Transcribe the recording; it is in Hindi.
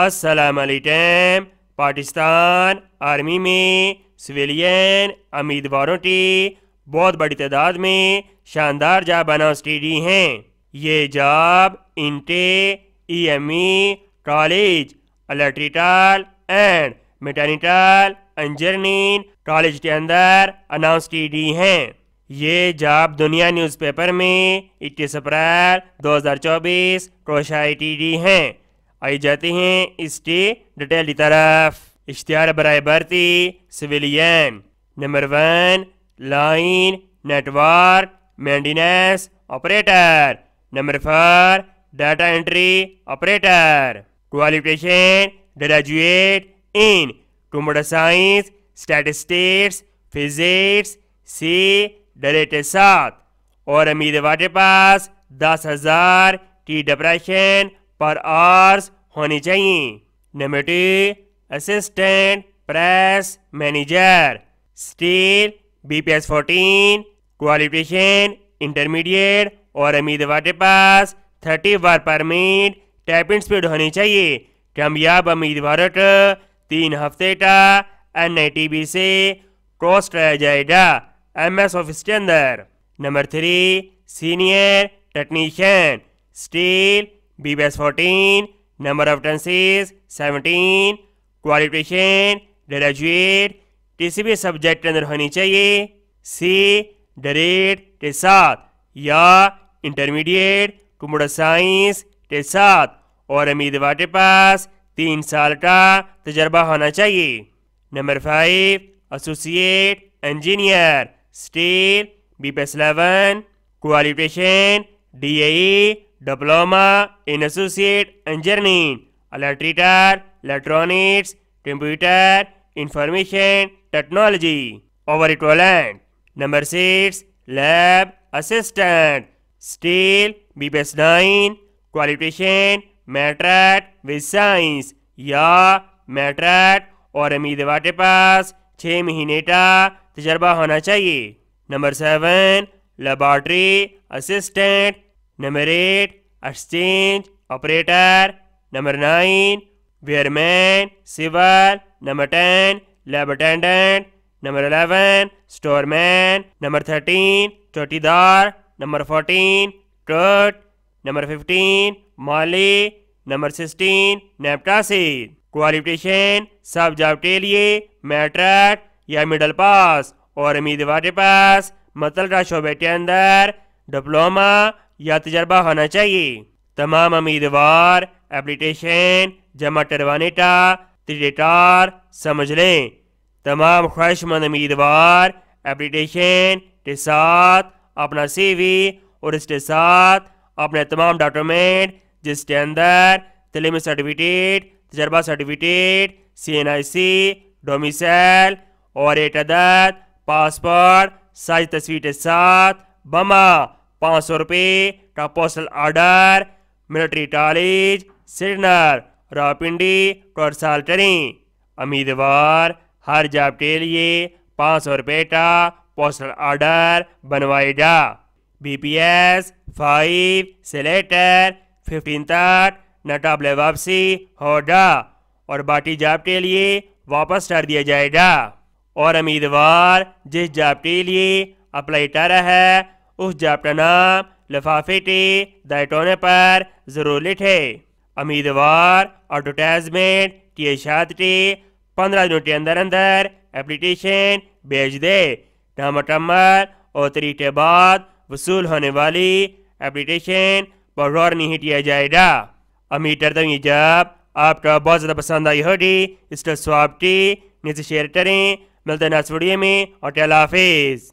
असलम पाकिस्तान आर्मी में सिविलियन उम्मीदवारों की बहुत बड़ी तादाद में शानदार जाब अनाउंसडी हैं ये जाब इंटे EME e e, college electrical and mechanical engineering college के अंदर अनाउंस की गई हैं ये जाब दुनिया न्यूज़पेपर में इक्कीस अप्रैल 2024 को चौबीस की गई हैं आई जाते हैं इसके डिटेल की तरफ इश्तहार बरए भर्ती civilian number one line network maintenance operator number four data entry operator qualification graduate in computer science statistics physics C direct सात और उम्मीदवार के पास दस हज़ार की डिप्रेशन पर आर्स होनी चाहिए two assistant press manager still BPS 14 qualification intermediate और उम्मीदवार के पास 30 बार पर मिनट टाइपिंग स्पीड होनी चाहिए कामयाब उम्मीदवारों को तीन हफ्ते का एन आई टी बी से क्रॉस कराया जाएगा एम एस ऑफिस के अंदर number three senior technician still B base fourteen number of टर्नसेज सेवनटीन क्वालिफिकेशन ग्रेजुएट किसी भी सब्जेक्ट के अंदर होनी चाहिए सी डायरेक्ट के साथ या इंटरमीडिएट कंप्यूटर साइंस के साथ और उम्मीदवार के पास तीन साल का तजर्बा होना चाहिए number five associate engineer still B P S eleven qualification D A diploma in associate engineering, electrical, electronics, computer, information technology. Over equivalent. Number 6. Lab assistant. Still BPS 9. Qualification matric with science या मैट्रैट और उम्मीदवार के पास छः महीने का तजर्बा होना चाहिए number seven laboratory assistant number eight exchange operator number nine wireman सिवर number ten lab attendant number eleven storeman number thirteen चौटीदार नंबर फोर्टीन ट्रट नंबर फिफ्टीन माली नंबर सिक्सटीन नेपटासी क्वालिफिकेशन सब जॉब के लिए मैट्रिक या मिडल पास और उम्मीदवार के पास मतलब शोबे के अंदर डिप्लोमा या तजर्बा होना चाहिए तमाम उम्मीदवार एप्लीकेशन जमा करवाने का तरीटार समझ लें तमाम ख्वाहिशमंद उम्मीदवार एप्लीकेशन के साथ अपना सीवी और इसके साथ अपने तमाम डॉक्यूमेंट जिसके अंदर तलीमी सर्टिफिकेट तजर्बा certificate C N I C domicile और एक अदद पासपोर्ट साइज तस्वीर के साथ बमा पाँच सौ रुपये का पोस्टल ऑर्डर मिलिट्री कॉलेज सिरनर रावपिंडी टोरसाल करें उम्मीदवार हर जॉब के लिए पाँच सौ रुपये का पोस्टल ऑर्डर बनवाएगा बी पी एस फाइव से फिफ्टीन तक नटाबले वापसी होगा और बाकी जॉब के लिए वापस कर दिया जाएगा और उम्मीदवार जिस जॉब के लिए अप्लाई कर रहा है उस जापटा नाम लिफाफे टे दाइटोने पर जरूर लिखे उम्मीदवार एडवर्टाइजमेंट के साथ टे पंद्रह दिनों के अंदर अंदर एप्लीकेशन भेज दे नाम मुकम्मल और तरीक के बाद वसूल होने वाली एप्लीकेशन पर गौर नहीं किया जाएगा अमीर करता हूँ जब आपका बहुत ज़्यादा पसंद आई होगी इसका स्वाब की नीचे शेयर करें मिलते हैं नेक्स्ट वीडियो में और टेल हाफिज़